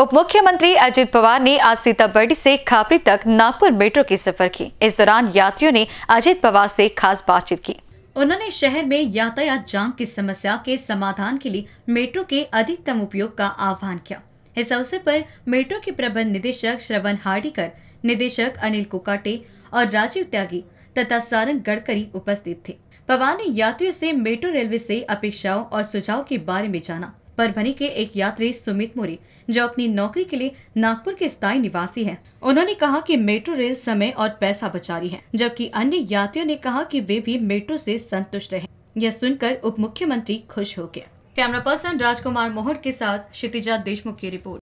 उप मुख्यमंत्री अजित पवार ने आज सीताबर्डी से खापरी तक नागपुर मेट्रो की सफर की इस दौरान यात्रियों ने अजित पवार से खास बातचीत की उन्होंने शहर में यातायात जाम की समस्या के समाधान के लिए मेट्रो के अधिकतम उपयोग का आह्वान किया इस अवसर पर मेट्रो के प्रबंध निदेशक श्रवण हार्डिकर निदेशक अनिल कोकाटे और राजीव त्यागी तथा सारंग गडकरी उपस्थित थे पवार ने यात्रियों से मेट्रो रेलवे से अपेक्षाओं और सुझाव के बारे में जाना परभनी के एक यात्री सुमित मोरी जो अपनी नौकरी के लिए नागपुर के स्थायी निवासी हैं। उन्होंने कहा कि मेट्रो रेल समय और पैसा बचा रही है जबकि अन्य यात्रियों ने कहा कि वे भी मेट्रो से संतुष्ट हैं। यह सुनकर उप मुख्यमंत्री खुश हो गया कैमरा पर्सन राजकुमार मोहर के साथ क्षितिजा देशमुख की रिपोर्ट